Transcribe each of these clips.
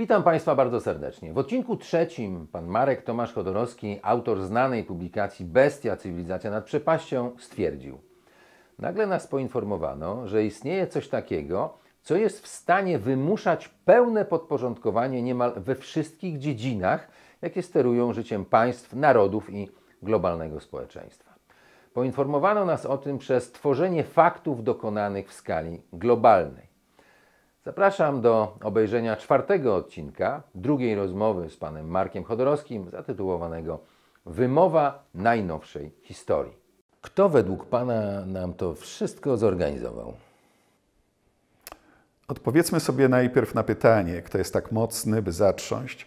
Witam Państwa bardzo serdecznie. W odcinku trzecim pan Marek Tomasz Chodorowski, autor znanej publikacji Bestia Cywilizacja nad Przepaścią, stwierdził: Nagle nas poinformowano, że istnieje coś takiego, co jest w stanie wymuszać pełne podporządkowanie niemal we wszystkich dziedzinach, jakie sterują życiem państw, narodów i globalnego społeczeństwa. Poinformowano nas o tym przez tworzenie faktów dokonanych w skali globalnej. Zapraszam do obejrzenia czwartego odcinka drugiej rozmowy z panem Markiem Chodorowskim, zatytułowanego Wymowa najnowszej historii. Kto według pana nam to wszystko zorganizował? Odpowiedzmy sobie najpierw na pytanie, kto jest tak mocny, by zatrząść,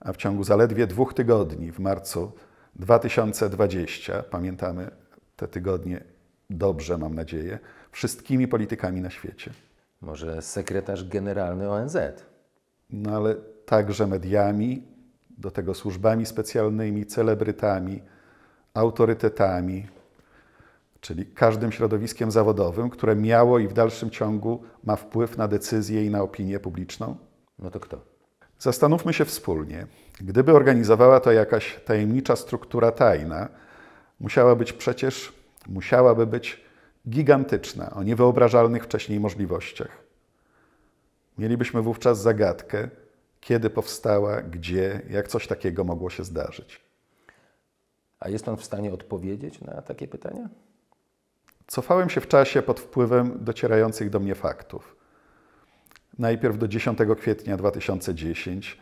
a w ciągu zaledwie dwóch tygodni w marcu 2020, pamiętamy te tygodnie dobrze, mam nadzieję, wszystkimi politykami na świecie. Może sekretarz generalny ONZ. No ale także mediami, do tego służbami specjalnymi, celebrytami, autorytetami, czyli każdym środowiskiem zawodowym, które miało i w dalszym ciągu ma wpływ na decyzje i na opinię publiczną? No to kto? Zastanówmy się wspólnie. Gdyby organizowała to jakaś tajemnicza struktura tajna, musiała być przecież, musiałaby być gigantyczne, o niewyobrażalnych wcześniej możliwościach. Mielibyśmy wówczas zagadkę, kiedy powstała, gdzie, jak coś takiego mogło się zdarzyć. A jest Pan w stanie odpowiedzieć na takie pytania? Cofałem się w czasie pod wpływem docierających do mnie faktów. Najpierw do 10 kwietnia 2010,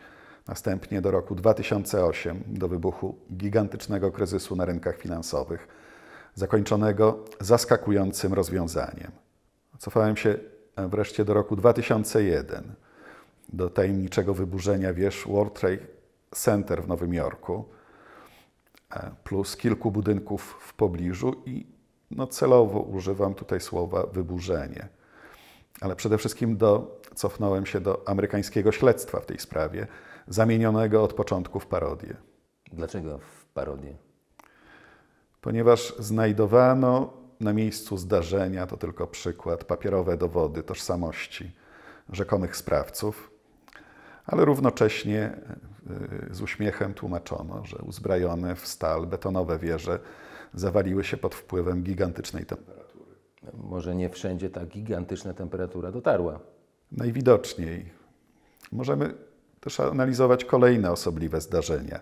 następnie do roku 2008, do wybuchu gigantycznego kryzysu na rynkach finansowych zakończonego zaskakującym rozwiązaniem. Cofałem się e, wreszcie do roku 2001, do tajemniczego wyburzenia wież World Trade Center w Nowym Jorku, e, plus kilku budynków w pobliżu i no celowo używam tutaj słowa wyburzenie. Ale przede wszystkim do, cofnąłem się do amerykańskiego śledztwa w tej sprawie, zamienionego od początku w parodię. Dlaczego w parodię? ponieważ znajdowano na miejscu zdarzenia, to tylko przykład, papierowe dowody tożsamości rzekomych sprawców, ale równocześnie e, e, z uśmiechem tłumaczono, że uzbrojone w stal betonowe wieże zawaliły się pod wpływem gigantycznej temperatury. Może nie wszędzie ta gigantyczna temperatura dotarła. Najwidoczniej. Możemy też analizować kolejne osobliwe zdarzenia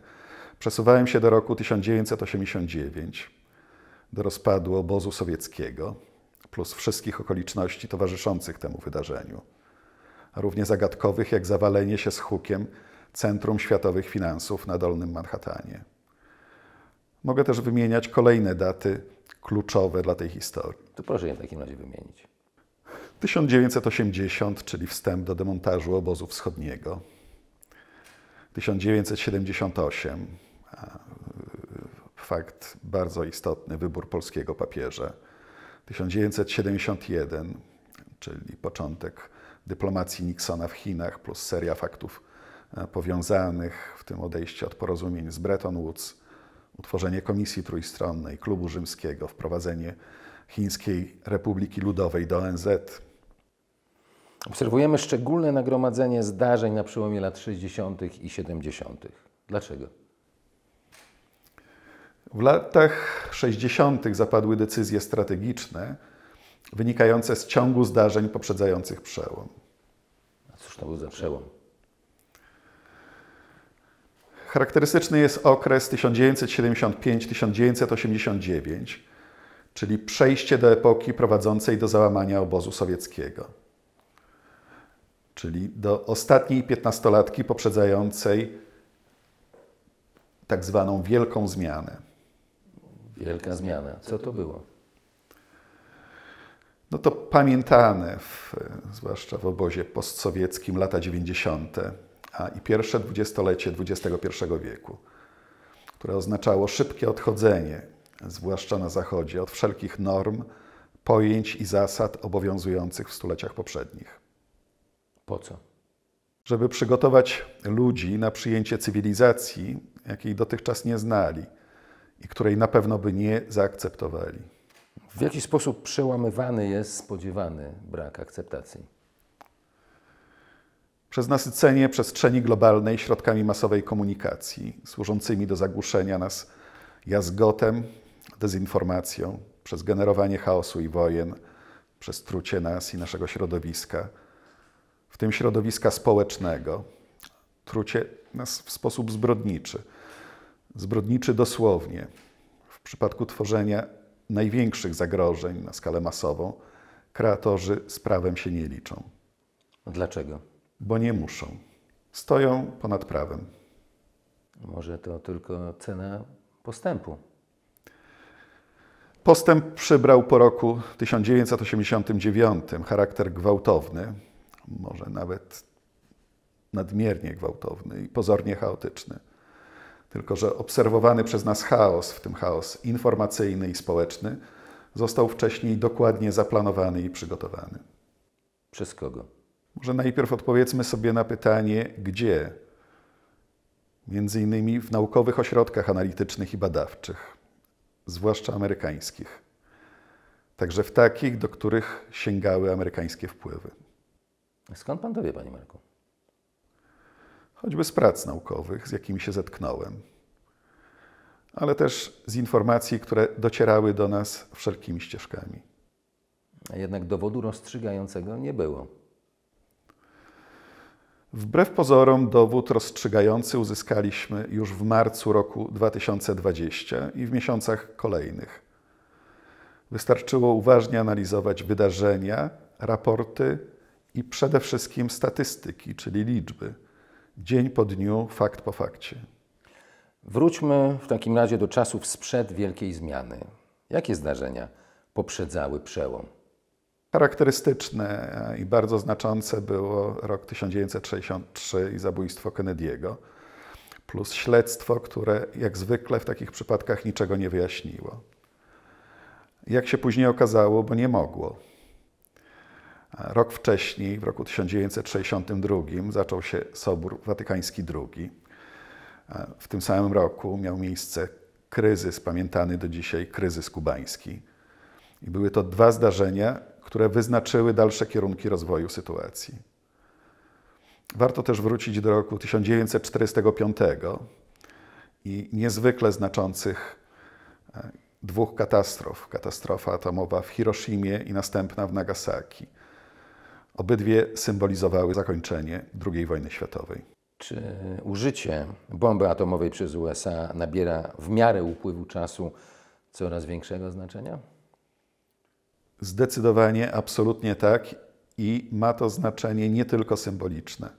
Przesuwałem się do roku 1989, do rozpadu obozu sowieckiego, plus wszystkich okoliczności towarzyszących temu wydarzeniu, równie zagadkowych jak zawalenie się z hukiem Centrum Światowych Finansów na Dolnym Manhattanie. Mogę też wymieniać kolejne daty kluczowe dla tej historii. To proszę je w takim razie wymienić. 1980, czyli wstęp do demontażu obozu wschodniego. 1978, E, fakt bardzo istotny, wybór polskiego papieża. 1971, czyli początek dyplomacji Nixona w Chinach, plus seria faktów e, powiązanych, w tym odejście od porozumień z Bretton Woods, utworzenie Komisji Trójstronnej, Klubu Rzymskiego, wprowadzenie Chińskiej Republiki Ludowej do ONZ. Obserwujemy szczególne nagromadzenie zdarzeń na przełomie lat 60. i 70. Dlaczego? W latach 60. zapadły decyzje strategiczne wynikające z ciągu zdarzeń poprzedzających przełom. A cóż to był za przełom? Charakterystyczny jest okres 1975-1989, czyli przejście do epoki prowadzącej do załamania obozu sowieckiego, czyli do ostatniej piętnastolatki poprzedzającej tak zwaną wielką zmianę. Wielka zmiana. Co to było? No to pamiętane, w, zwłaszcza w obozie postsowieckim, lata 90., a i pierwsze dwudziestolecie XXI wieku, które oznaczało szybkie odchodzenie, zwłaszcza na Zachodzie, od wszelkich norm, pojęć i zasad obowiązujących w stuleciach poprzednich. Po co? Żeby przygotować ludzi na przyjęcie cywilizacji, jakiej dotychczas nie znali – i której na pewno by nie zaakceptowali. W jaki sposób przełamywany jest spodziewany brak akceptacji? Przez nasycenie przestrzeni globalnej środkami masowej komunikacji, służącymi do zagłuszenia nas jazgotem, dezinformacją, przez generowanie chaosu i wojen, przez trucie nas i naszego środowiska, w tym środowiska społecznego, trucie nas w sposób zbrodniczy – zbrodniczy dosłownie. W przypadku tworzenia największych zagrożeń na skalę masową, kreatorzy z prawem się nie liczą. Dlaczego? Bo nie muszą. Stoją ponad prawem. Może to tylko cena postępu. Postęp przybrał po roku 1989 charakter gwałtowny, może nawet nadmiernie gwałtowny i pozornie chaotyczny. Tylko, że obserwowany przez nas chaos, w tym chaos informacyjny i społeczny, został wcześniej dokładnie zaplanowany i przygotowany. Przez kogo? Może najpierw odpowiedzmy sobie na pytanie, gdzie? Między innymi w naukowych ośrodkach analitycznych i badawczych, zwłaszcza amerykańskich. Także w takich, do których sięgały amerykańskie wpływy. Skąd pan to wie, panie Marku? choćby z prac naukowych, z jakimi się zetknąłem, ale też z informacji, które docierały do nas wszelkimi ścieżkami. A jednak dowodu rozstrzygającego nie było. Wbrew pozorom, dowód rozstrzygający uzyskaliśmy już w marcu roku 2020 i w miesiącach kolejnych. Wystarczyło uważnie analizować wydarzenia, raporty i przede wszystkim statystyki, czyli liczby dzień po dniu, fakt po fakcie. Wróćmy w takim razie do czasów sprzed wielkiej zmiany. Jakie zdarzenia poprzedzały przełom? Charakterystyczne e, i bardzo znaczące było rok 1963 i zabójstwo Kennedy'ego, plus śledztwo, które jak zwykle w takich przypadkach niczego nie wyjaśniło. Jak się później okazało, bo nie mogło. Rok wcześniej, w roku 1962, zaczął się Sobór Watykański II. W tym samym roku miał miejsce kryzys, pamiętany do dzisiaj kryzys kubański. I były to dwa zdarzenia, które wyznaczyły dalsze kierunki rozwoju sytuacji. Warto też wrócić do roku 1945 i niezwykle znaczących e, dwóch katastrof. Katastrofa atomowa w Hiroshimie i następna w Nagasaki. Obydwie symbolizowały zakończenie II wojny światowej. Czy użycie bomby atomowej przez USA nabiera w miarę upływu czasu coraz większego znaczenia? Zdecydowanie, absolutnie tak i ma to znaczenie nie tylko symboliczne.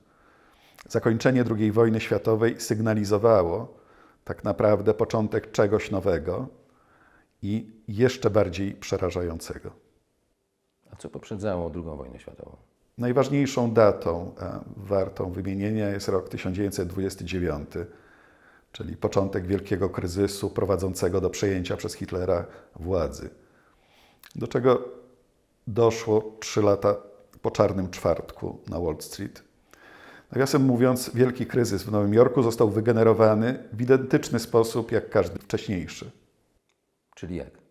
Zakończenie II wojny światowej sygnalizowało tak naprawdę początek czegoś nowego i jeszcze bardziej przerażającego a co poprzedzało II wojnę światową. Najważniejszą datą e, wartą wymienienia jest rok 1929, czyli początek wielkiego kryzysu prowadzącego do przejęcia przez Hitlera władzy, do czego doszło trzy lata po czarnym czwartku na Wall Street. Nawiasem mówiąc, wielki kryzys w Nowym Jorku został wygenerowany w identyczny sposób jak każdy wcześniejszy. Czyli jak?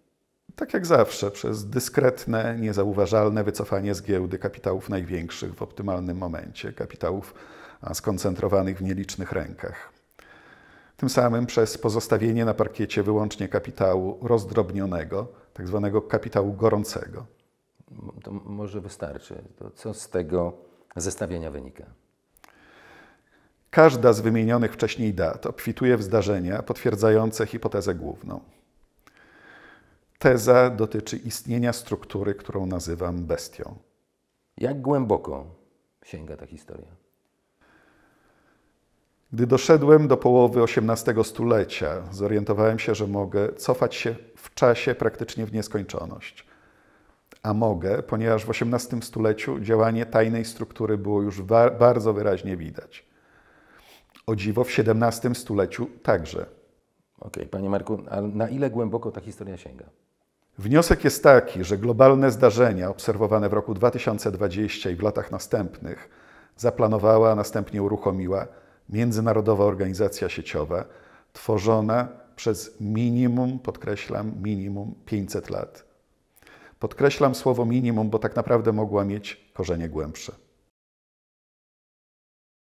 tak jak zawsze, przez dyskretne, niezauważalne wycofanie z giełdy kapitałów największych w optymalnym momencie, kapitałów skoncentrowanych w nielicznych rękach. Tym samym przez pozostawienie na parkiecie wyłącznie kapitału rozdrobnionego, tak zwanego kapitału gorącego. To może wystarczy. To co z tego zestawienia wynika? Każda z wymienionych wcześniej dat obfituje w zdarzenia potwierdzające hipotezę główną teza dotyczy istnienia struktury, którą nazywam bestią. Jak głęboko sięga ta historia? Gdy doszedłem do połowy XVIII stulecia, zorientowałem się, że mogę cofać się w czasie praktycznie w nieskończoność. A mogę, ponieważ w XVIII stuleciu działanie tajnej struktury było już bardzo wyraźnie widać. O dziwo w XVII stuleciu także. Okej, okay, panie Marku, a na ile głęboko ta historia sięga? Wniosek jest taki, że globalne zdarzenia obserwowane w roku 2020 i w latach następnych zaplanowała, a następnie uruchomiła międzynarodowa organizacja sieciowa tworzona przez minimum, podkreślam, minimum 500 lat. Podkreślam słowo minimum, bo tak naprawdę mogła mieć korzenie głębsze.